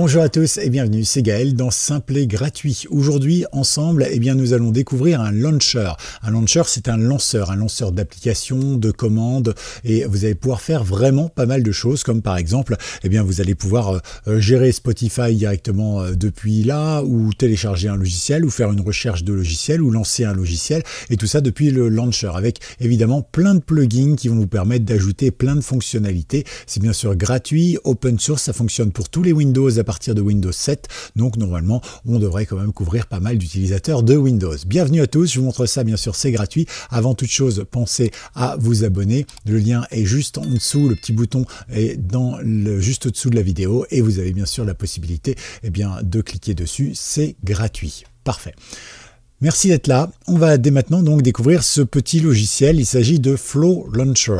Bonjour à tous et bienvenue, c'est Gaël dans Simple gratuit. Aujourd'hui, ensemble, eh bien, nous allons découvrir un launcher. Un launcher, c'est un lanceur, un lanceur d'applications, de commandes, et vous allez pouvoir faire vraiment pas mal de choses, comme par exemple, eh bien, vous allez pouvoir euh, euh, gérer Spotify directement euh, depuis là, ou télécharger un logiciel, ou faire une recherche de logiciel, ou lancer un logiciel, et tout ça depuis le launcher, avec évidemment plein de plugins qui vont vous permettre d'ajouter plein de fonctionnalités. C'est bien sûr gratuit, open source, ça fonctionne pour tous les Windows partir de Windows 7. Donc normalement, on devrait quand même couvrir pas mal d'utilisateurs de Windows. Bienvenue à tous, je vous montre ça, bien sûr, c'est gratuit. Avant toute chose, pensez à vous abonner. Le lien est juste en dessous, le petit bouton est dans le, juste au-dessous de la vidéo et vous avez bien sûr la possibilité et eh bien, de cliquer dessus, c'est gratuit. Parfait. Merci d'être là. On va dès maintenant donc découvrir ce petit logiciel. Il s'agit de Flow Launcher.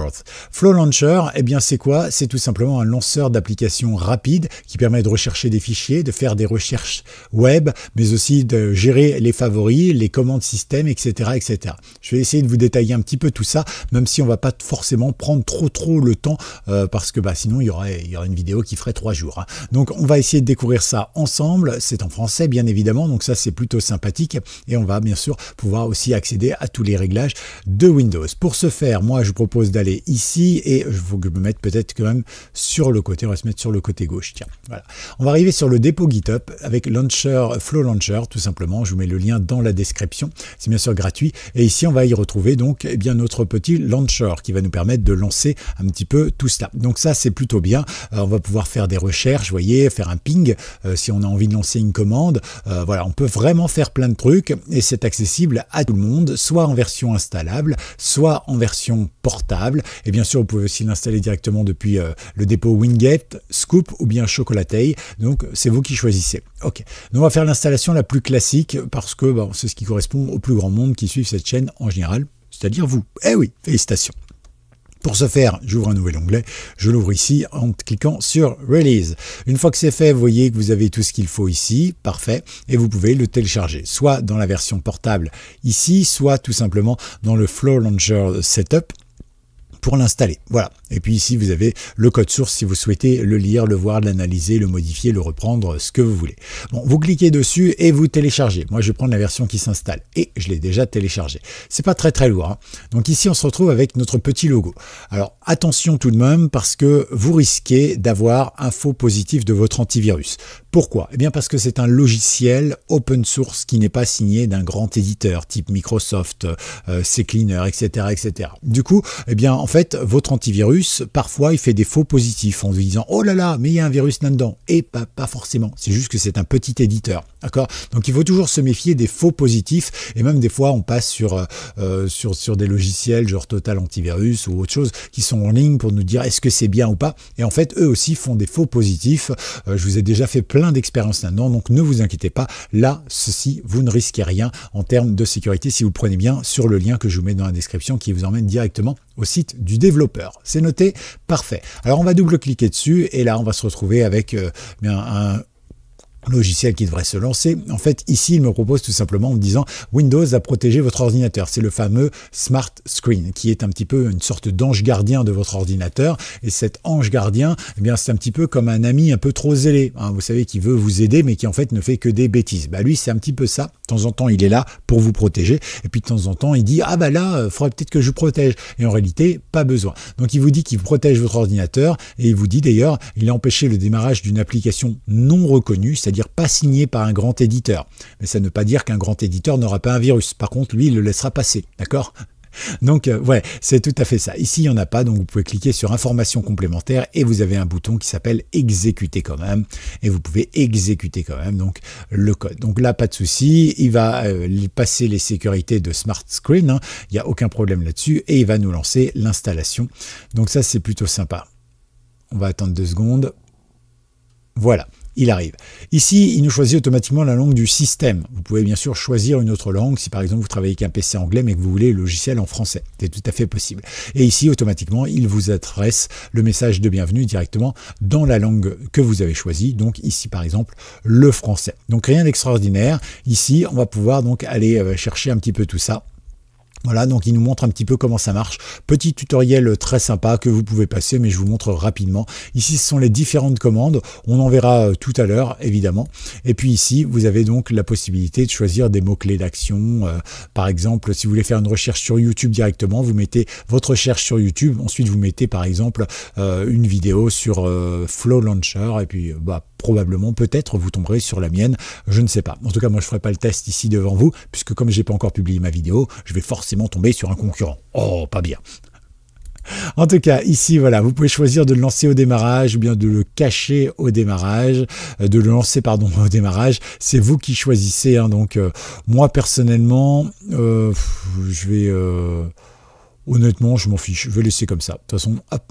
Flow Launcher, eh bien c'est quoi C'est tout simplement un lanceur d'applications rapide qui permet de rechercher des fichiers, de faire des recherches web, mais aussi de gérer les favoris, les commandes système, etc., etc. Je vais essayer de vous détailler un petit peu tout ça, même si on va pas forcément prendre trop trop le temps euh, parce que bah sinon il y aurait il y une vidéo qui ferait trois jours. Hein. Donc on va essayer de découvrir ça ensemble. C'est en français bien évidemment, donc ça c'est plutôt sympathique et on va bien sûr pouvoir aussi accéder à tous les réglages de Windows. Pour ce faire, moi je vous propose d'aller ici et je faut que je me mette peut-être quand même sur le côté, on va se mettre sur le côté gauche, tiens, voilà. On va arriver sur le dépôt GitHub avec Launcher, Flow Launcher tout simplement, je vous mets le lien dans la description, c'est bien sûr gratuit et ici on va y retrouver donc eh bien notre petit launcher qui va nous permettre de lancer un petit peu tout cela. Donc ça c'est plutôt bien, euh, on va pouvoir faire des recherches, voyez, faire un ping euh, si on a envie de lancer une commande, euh, voilà, on peut vraiment faire plein de trucs et c'est accessible à tout le monde, soit en version installable, soit en version portable. Et bien sûr, vous pouvez aussi l'installer directement depuis euh, le dépôt Wingate, Scoop ou bien Chocolatey. Donc, c'est vous qui choisissez. Ok, nous, on va faire l'installation la plus classique parce que c'est ce qui correspond au plus grand monde qui suit cette chaîne en général, c'est-à-dire vous. Eh oui, félicitations. Pour ce faire, j'ouvre un nouvel onglet, je l'ouvre ici en cliquant sur Release. Une fois que c'est fait, vous voyez que vous avez tout ce qu'il faut ici, parfait, et vous pouvez le télécharger, soit dans la version portable ici, soit tout simplement dans le Flow Launcher Setup pour l'installer. Voilà. Et puis ici, vous avez le code source si vous souhaitez le lire, le voir, l'analyser, le modifier, le reprendre, ce que vous voulez. Bon, vous cliquez dessus et vous téléchargez. Moi, je vais prendre la version qui s'installe et je l'ai déjà téléchargée. C'est pas très très lourd. Hein. Donc ici, on se retrouve avec notre petit logo. Alors attention tout de même parce que vous risquez d'avoir un faux positif de votre antivirus. Pourquoi Eh bien parce que c'est un logiciel open source qui n'est pas signé d'un grand éditeur type Microsoft, euh, etc., etc. Du coup, eh bien en fait, votre antivirus, parfois, il fait des faux positifs en vous disant « Oh là là, mais il y a un virus là-dedans !» Et eh pas, ben, pas forcément, c'est juste que c'est un petit éditeur. D'accord Donc il faut toujours se méfier des faux positifs et même des fois on passe sur, euh, sur, sur des logiciels genre Total Antivirus ou autre chose qui sont en ligne pour nous dire est-ce que c'est bien ou pas. Et en fait, eux aussi font des faux positifs. Euh, je vous ai déjà fait plein plein d'expérience là-dedans, donc ne vous inquiétez pas, là, ceci, vous ne risquez rien en termes de sécurité si vous le prenez bien sur le lien que je vous mets dans la description qui vous emmène directement au site du développeur. C'est noté, parfait. Alors on va double-cliquer dessus et là on va se retrouver avec euh, un, logiciel qui devrait se lancer. En fait, ici, il me propose tout simplement en me disant Windows a protégé votre ordinateur. C'est le fameux Smart Screen qui est un petit peu une sorte d'ange gardien de votre ordinateur. Et cet ange gardien, eh bien, c'est un petit peu comme un ami un peu trop zélé. Hein, vous savez, qui veut vous aider, mais qui en fait ne fait que des bêtises. Bah, lui, c'est un petit peu ça. De temps en temps, il est là pour vous protéger. Et puis, de temps en temps, il dit Ah, bah là, il euh, faudrait peut-être que je vous protège. Et en réalité, pas besoin. Donc, il vous dit qu'il protège votre ordinateur. Et il vous dit d'ailleurs, il a empêché le démarrage d'une application non reconnue, c'est-à-dire pas signé par un grand éditeur. Mais ça ne veut pas dire qu'un grand éditeur n'aura pas un virus. Par contre, lui, il le laissera passer, d'accord donc euh, ouais, c'est tout à fait ça. Ici, il n'y en a pas, donc vous pouvez cliquer sur informations complémentaires et vous avez un bouton qui s'appelle exécuter quand même et vous pouvez exécuter quand même donc le code. Donc là, pas de souci, il va euh, passer les sécurités de Smart Screen, hein. il y n'y a aucun problème là-dessus et il va nous lancer l'installation. Donc ça, c'est plutôt sympa. On va attendre deux secondes. Voilà, il arrive. Ici, il nous choisit automatiquement la langue du système. Vous pouvez bien sûr choisir une autre langue si par exemple vous travaillez avec un PC anglais mais que vous voulez le logiciel en français. C'est tout à fait possible. Et ici, automatiquement, il vous adresse le message de bienvenue directement dans la langue que vous avez choisie. Donc ici, par exemple, le français. Donc rien d'extraordinaire. Ici, on va pouvoir donc aller euh, chercher un petit peu tout ça voilà, donc il nous montre un petit peu comment ça marche. Petit tutoriel très sympa que vous pouvez passer, mais je vous montre rapidement. Ici, ce sont les différentes commandes. On en verra euh, tout à l'heure, évidemment. Et puis ici, vous avez donc la possibilité de choisir des mots-clés d'action. Euh, par exemple, si vous voulez faire une recherche sur YouTube directement, vous mettez votre recherche sur YouTube. Ensuite, vous mettez, par exemple, euh, une vidéo sur Flow Launcher. Et puis, bah, probablement, peut-être, vous tomberez sur la mienne. Je ne sais pas. En tout cas, moi, je ne ferai pas le test ici devant vous, puisque comme je n'ai pas encore publié ma vidéo, je vais forcément tomber sur un concurrent. Oh, pas bien. En tout cas, ici, voilà, vous pouvez choisir de le lancer au démarrage ou bien de le cacher au démarrage, euh, de le lancer, pardon, au démarrage. C'est vous qui choisissez. Hein, donc, euh, moi, personnellement, euh, je vais... honnêtement, je m'en fiche. Je vais laisser comme ça. De toute façon, hop,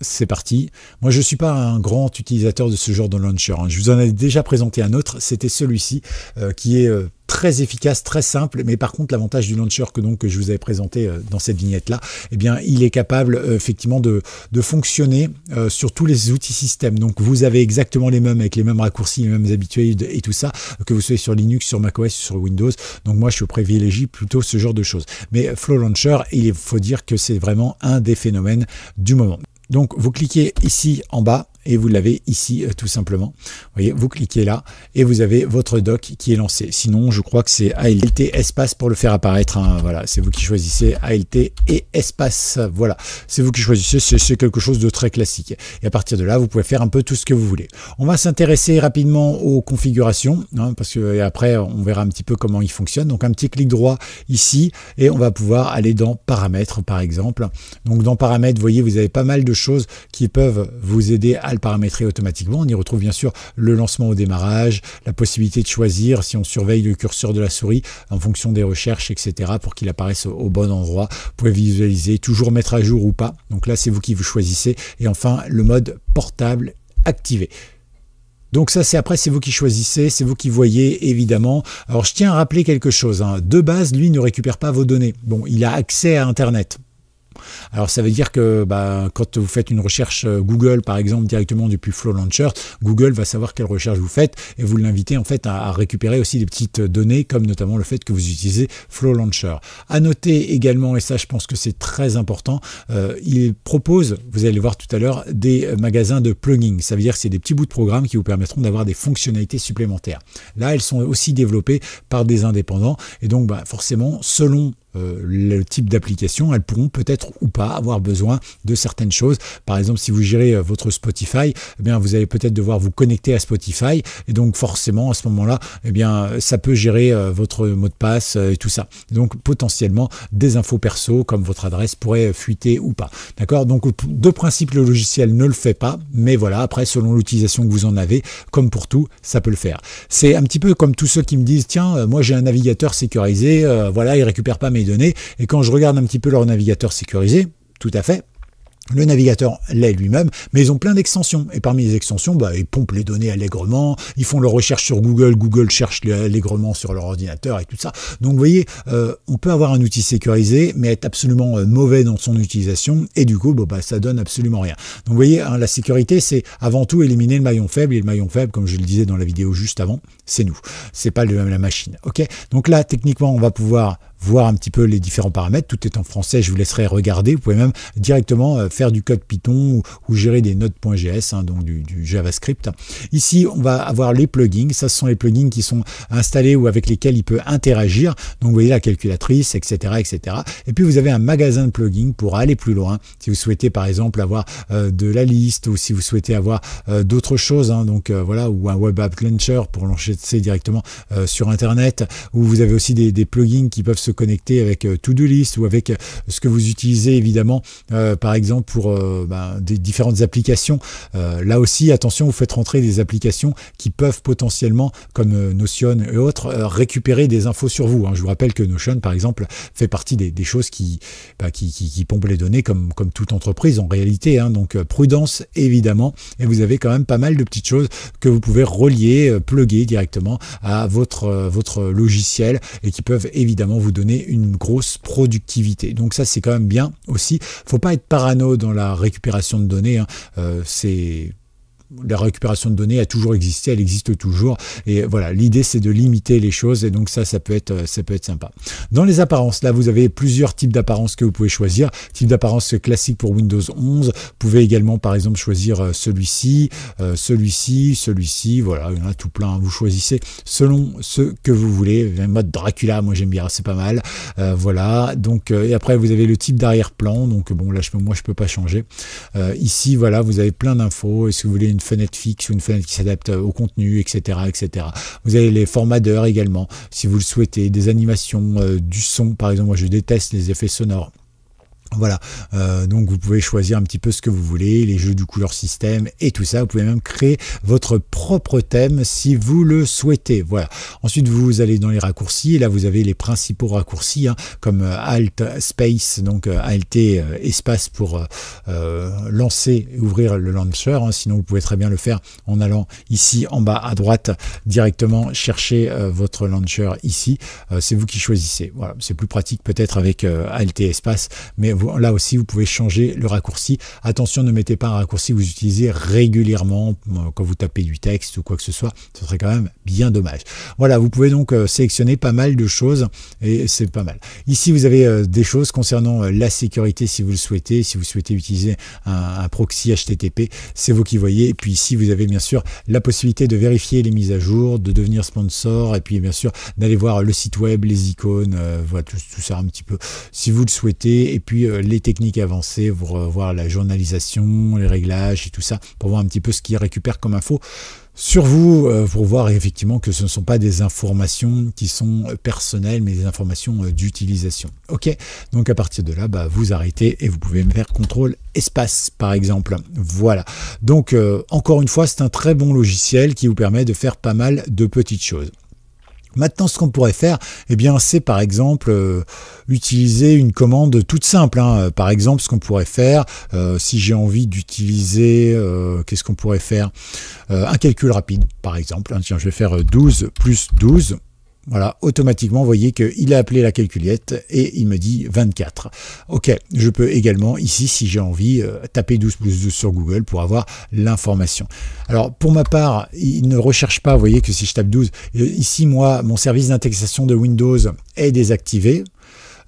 c'est parti. Moi, je ne suis pas un grand utilisateur de ce genre de launcher. Hein. Je vous en ai déjà présenté un autre, c'était celui-ci, euh, qui est euh, très efficace, très simple, mais par contre, l'avantage du launcher que, donc, je vous avais présenté euh, dans cette vignette-là, eh bien, il est capable effectivement de, fonctionner sur tous les outils système. Donc, vous avez exactement les mêmes, avec les mêmes raccourcis, les mêmes habitudes et tout ça, que vous soyez sur Linux, sur macOS, sur Windows. Donc, moi, je privilégie plutôt ce genre de choses. Mais Flow Launcher, il faut dire que c'est vraiment un des phénomènes du moment. Donc vous cliquez ici en bas et vous l'avez ici euh, tout simplement. Vous voyez, vous cliquez là et vous avez votre doc qui est lancé. Sinon, je crois que c'est ALT espace pour le faire apparaître. Hein. voilà, c'est vous qui choisissez ALT et espace. Voilà, c'est vous qui choisissez. C'est quelque chose de très classique. Et à partir de là, vous pouvez faire un peu tout ce que vous voulez. On va s'intéresser rapidement aux configurations hein, parce que après, on verra un petit peu comment ils fonctionnent. Donc un petit clic droit ici et on va pouvoir aller dans paramètres par exemple. Donc dans paramètres, vous voyez, vous avez pas mal de choses qui peuvent vous aider à paramétrer automatiquement. On y retrouve bien sûr le lancement au démarrage, la possibilité de choisir si on surveille le curseur de la souris en fonction des recherches, etc. pour qu'il apparaisse au, bon endroit. Vous pouvez visualiser, toujours mettre à jour ou pas. Donc là, c'est vous qui vous choisissez. Et enfin, le mode portable activé. Donc ça, c'est après, c'est vous qui choisissez, c'est vous qui voyez, évidemment. Alors, je tiens à rappeler quelque chose. Hein. De base, lui ne récupère pas vos données. Bon, il a accès à Internet. Alors ça veut dire que bah, quand vous faites une recherche euh, Google, par exemple, directement depuis Flow Launcher, Google va savoir quelle recherche vous faites et vous l'invitez en fait à, récupérer aussi des petites euh, données, comme notamment le fait que vous utilisez Flow Launcher. À noter également, et ça je pense que c'est très important, euh, il propose, vous allez le voir tout à l'heure, des magasins de plugins. Ça veut dire que c'est des petits bouts de programme qui vous permettront d'avoir des fonctionnalités supplémentaires. Là, elles sont aussi développées par des indépendants et donc bah, forcément, selon euh, le type d'application, elles pourront peut-être ou pas avoir besoin de certaines choses. Par exemple, si vous gérez euh, votre Spotify, eh bien, vous allez peut-être devoir vous connecter à Spotify. Et donc, forcément, à ce moment-là, eh bien, ça peut gérer euh, votre mot de passe et tout ça. Donc, potentiellement, des infos perso comme votre adresse pourraient fuiter ou pas. D'accord Donc, de principe, le logiciel ne le fait pas. Mais voilà, après, selon l'utilisation que vous en avez, comme pour tout, ça peut le faire. C'est un petit peu comme tous ceux qui me disent, tiens, moi, j'ai un navigateur sécurisé. voilà, il récupère pas mes données. Et quand je regarde un petit peu leur navigateur sécurisé, tout à fait, le navigateur l'est lui-même, mais ils ont plein d'extensions. Et parmi les extensions, bah, ils pompent les données allègrement, ils font leur recherche sur Google, Google cherche allègrement sur leur ordinateur et tout ça. Donc vous voyez, euh, on peut avoir un outil sécurisé, mais être absolument euh, mauvais dans son utilisation, et du coup, bah, bah, ça donne absolument rien. Donc vous voyez, hein, la sécurité, c'est avant tout éliminer le maillon faible, et le maillon faible, comme je le disais dans la vidéo juste avant, c'est nous. C'est pas la machine. ok Donc là, techniquement, on va pouvoir voir un petit peu les différents paramètres. Tout est en français, je vous laisserai regarder. Vous pouvez même directement euh, faire du code Python ou, gérer des notes.js hein, donc du, JavaScript. Ici, on va avoir les plugins. Ça, ce sont les plugins qui sont installés ou avec lesquels il peut interagir. Donc, vous voyez la calculatrice, etc., etc. Et puis, vous avez un magasin de plugins pour aller plus loin. Si vous souhaitez, par exemple, avoir euh, de la liste ou si vous souhaitez avoir euh, d'autres choses, hein, donc voilà, ou un web app launcher pour lancer directement sur Internet, ou vous avez aussi des, des plugins qui peuvent connecter avec euh, To-Do List ou avec euh, ce que vous utilisez évidemment euh, par exemple pour ben, des différentes applications. là aussi, attention, vous faites rentrer des applications qui peuvent potentiellement, comme Notion et autres, récupérer des infos sur vous. Hein. Je vous rappelle que Notion, par exemple, fait partie des, choses qui, pompe ben, pompent les données comme, toute entreprise en réalité. Hein. Donc prudence, évidemment. Et vous avez quand même pas mal de petites choses que vous pouvez relier, pluguer directement à votre, votre logiciel et qui peuvent évidemment vous donner une grosse productivité. Donc ça c'est quand même bien aussi. Faut pas être parano dans la récupération de données. Hein. Euh, c'est la récupération de données a toujours existé, elle existe toujours. Et voilà, l'idée c'est de limiter les choses et donc ça, ça peut être, euh, ça peut être sympa. Dans les apparences, là vous avez plusieurs types d'apparences que vous pouvez choisir. Type d'apparence classique pour Windows 11. Vous pouvez également par exemple choisir euh, celui-ci, euh, celui-ci, celui-ci. Voilà, il y en a tout plein. Vous choisissez selon ce que vous voulez. Un mode Dracula, moi j'aime bien, c'est pas mal. voilà. Donc et après vous avez le type d'arrière-plan. Donc bon là moi je peux pas changer. ici voilà vous avez plein d'infos. Est-ce vous voulez une une fenêtre fixe ou une fenêtre qui s'adapte au contenu, etc., etc. Vous avez les formats également, si vous le souhaitez, des animations, euh, du son, par exemple. Moi, je déteste les effets sonores. Voilà, euh, donc vous pouvez choisir un petit peu ce que vous voulez, les jeux du couleur système et tout ça. Vous pouvez même créer votre propre thème si vous le souhaitez. Voilà. Ensuite, vous allez dans les raccourcis et là vous avez les principaux raccourcis hein, comme euh, Alt Space, donc euh, Alt espace pour lancer et ouvrir le launcher. Hein. Sinon, vous pouvez très bien le faire en allant ici en bas à droite directement chercher votre launcher ici. C'est vous qui choisissez. Voilà, c'est plus pratique peut-être avec Alt espace, mais là aussi, vous pouvez changer le raccourci. Attention, ne mettez pas un raccourci que vous utilisez régulièrement euh, quand vous tapez du texte ou quoi que ce soit. Ce serait quand même bien dommage. Voilà, vous pouvez donc euh, sélectionner pas mal de choses et c'est pas mal. Ici, vous avez euh, des choses concernant la sécurité si vous le souhaitez, si vous souhaitez utiliser un, proxy HTTP, c'est vous qui voyez. Et puis ici, vous avez bien sûr la possibilité de vérifier les mises à jour, de devenir sponsor et puis bien sûr d'aller voir le site web, les icônes, voilà tout, tout ça un petit peu si vous le souhaitez. Et puis euh, les techniques avancées pour euh, voir la journalisation, les réglages et tout ça, pour voir un petit peu ce qu'ils récupère comme info sur vous euh, pour voir effectivement que ce ne sont pas des informations qui sont personnelles mais des informations d'utilisation. Ok, donc à partir de là, bah, vous arrêtez et vous pouvez faire contrôle espace par exemple. Voilà. Donc encore une fois, c'est un très bon logiciel qui vous permet de faire pas mal de petites choses. Maintenant, ce qu'on pourrait faire, eh bien, c'est par exemple euh, utiliser une commande toute simple. Hein. Euh, par exemple, ce qu'on pourrait faire, euh, si j'ai envie d'utiliser, qu'est-ce qu'on pourrait faire Un calcul rapide, par exemple. Hein. Tiens, je vais faire 12 plus 12. Voilà, automatiquement, vous voyez qu'il a appelé la calculette et il me dit 24. Ok, je peux également ici, si j'ai envie, euh, taper 12 plus 12 sur Google pour avoir l'information. Alors, pour ma part, il ne recherche pas, vous voyez que si je tape 12, euh, ici, moi, mon service d'indexation de Windows est désactivé.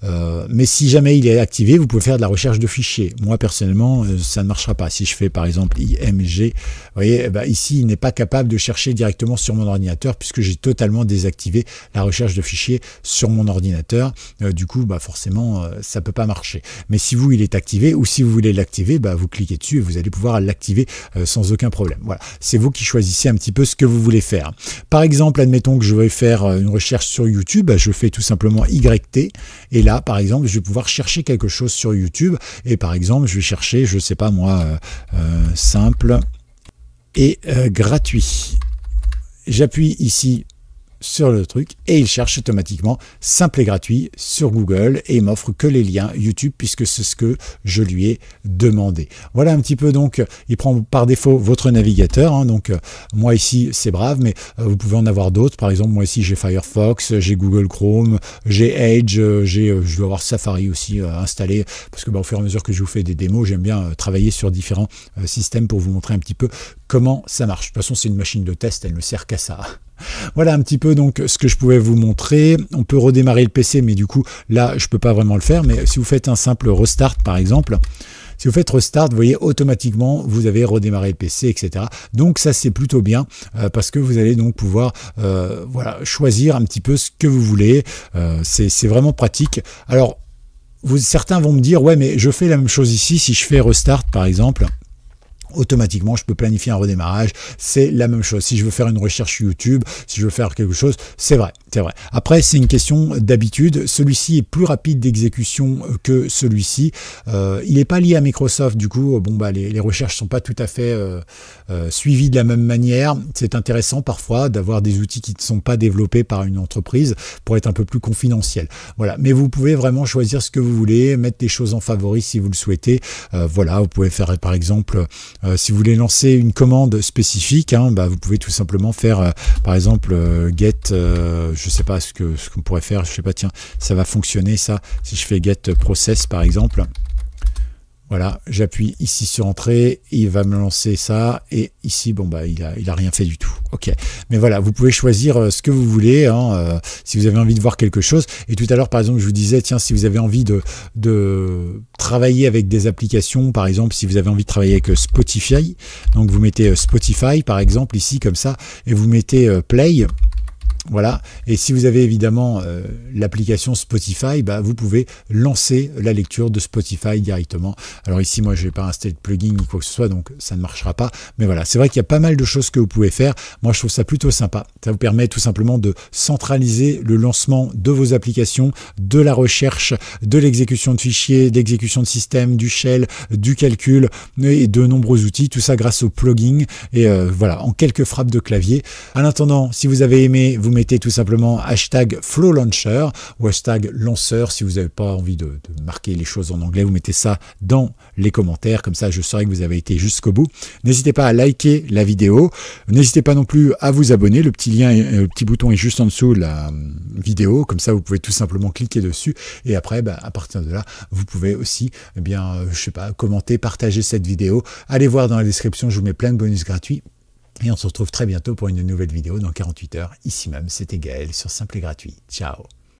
Euh, mais si jamais il est activé, vous pouvez faire de la recherche de fichiers. Moi, personnellement, euh, ça ne marchera pas. Si je fais, par exemple, IMG, vous voyez, eh ben, ici, il n'est pas capable de chercher directement sur mon ordinateur puisque j'ai totalement désactivé la recherche de fichiers sur mon ordinateur. Euh, du coup, bah, forcément, ça peut pas marcher. Mais si vous, il est activé ou si vous voulez l'activer, bah, vous cliquez dessus et vous allez pouvoir l'activer sans aucun problème. Voilà. C'est vous qui choisissez un petit peu ce que vous voulez faire. Par exemple, admettons que je vais faire une recherche sur YouTube, bah, je fais tout simplement YT et là, par exemple, je vais pouvoir chercher quelque chose sur YouTube. Et par exemple, je vais chercher, je sais pas moi, euh, euh, simple et euh, gratuit. J'appuie ici sur le truc et il cherche automatiquement simple et gratuit sur Google et il m'offre que les liens YouTube puisque c'est ce que je lui ai demandé. Voilà un petit peu donc, il prend par défaut votre navigateur, hein. donc euh, moi ici c'est brave mais euh, vous pouvez en avoir d'autres, par exemple moi ici j'ai Firefox, j'ai Google Chrome, j'ai Edge, euh, j'ai, je dois avoir Safari aussi installé parce que bah, au fur et à mesure que je vous fais des démos j'aime bien travailler sur différents systèmes pour vous montrer un petit peu comment ça marche. De toute façon c'est une machine de test, elle ne sert qu'à ça. Voilà un petit peu donc ce que je pouvais vous montrer. On peut redémarrer le PC, mais du coup, là, je peux pas vraiment le faire. Mais si vous faites un simple restart, par exemple, si vous faites restart, vous voyez automatiquement, vous avez redémarré le PC, etc. Donc ça, c'est plutôt bien euh, parce que vous allez donc pouvoir euh, voilà, choisir un petit peu ce que vous voulez. Euh, c'est vraiment pratique. Alors, certains vont me dire, ouais, mais je fais la même chose ici si je fais restart, par exemple automatiquement je peux planifier un redémarrage. C'est la même chose. Si je veux faire une recherche YouTube, si je veux faire quelque chose, c'est vrai, c'est vrai. Après, c'est une question d'habitude. Celui-ci est plus rapide d'exécution euh, que celui-ci. Euh, il n'est pas lié à Microsoft, du coup, bon bah les, les recherches sont pas tout à fait euh, euh, suivies de la même manière. C'est intéressant parfois d'avoir des outils qui ne sont pas développés par une entreprise pour être un peu plus confidentiel. Voilà. Mais vous pouvez vraiment choisir ce que vous voulez, mettre des choses en favori si vous le souhaitez. Euh, voilà, vous pouvez faire par exemple euh, si vous voulez lancer une commande spécifique, hein, bah, vous pouvez tout simplement faire, euh, par exemple, euh, get, je sais pas ce que ce qu'on pourrait faire, je sais pas, tiens, ça va fonctionner ça, si je fais get process par exemple. Voilà, j'appuie ici sur entrée, il va me lancer ça, et ici, bon, bah, il a, il a rien fait du tout. Ok, mais voilà, vous pouvez choisir euh, ce que vous voulez, hein, euh, si vous avez envie de voir quelque chose. Et tout à l'heure, par exemple, je vous disais, tiens, si vous avez envie de, de travailler avec des applications, par exemple, si vous avez envie de travailler avec euh, Spotify, donc vous mettez Spotify, par exemple, ici, comme ça, et vous mettez Play, voilà. Et si vous avez évidemment euh, l'application Spotify, bah, vous pouvez lancer la lecture de Spotify directement. Alors ici, moi, je n'ai pas installé de plugin ni quoi que ce soit, donc ça ne marchera pas. Mais voilà, c'est vrai qu'il y a pas mal de choses que vous pouvez faire. Moi, je trouve ça plutôt sympa. Ça vous permet tout simplement de centraliser le lancement de vos applications, de la recherche, de l'exécution de fichiers, d'exécution de système, du shell, du calcul et de nombreux outils. Tout ça grâce au plugin. Et euh, voilà, en quelques frappes de clavier. À attendant, si vous avez aimé, vous mettez tout simplement hashtag flow launcher ou hashtag lanceur si vous n'avez pas envie de, marquer les choses en anglais, vous mettez ça dans les commentaires, comme ça je saurai que vous avez été jusqu'au bout. N'hésitez pas à liker la vidéo, n'hésitez pas non plus à vous abonner, le petit lien, euh, le petit bouton est juste en dessous de la euh, vidéo, comme ça vous pouvez tout simplement cliquer dessus et après bah, à partir de là vous pouvez aussi eh bien euh, je sais pas commenter, partager cette vidéo, allez voir dans la description, je vous mets plein de bonus gratuits et on se retrouve très bientôt pour une nouvelle vidéo dans 48 heures, ici même. C'était Gaël sur Simple et Gratuit. Ciao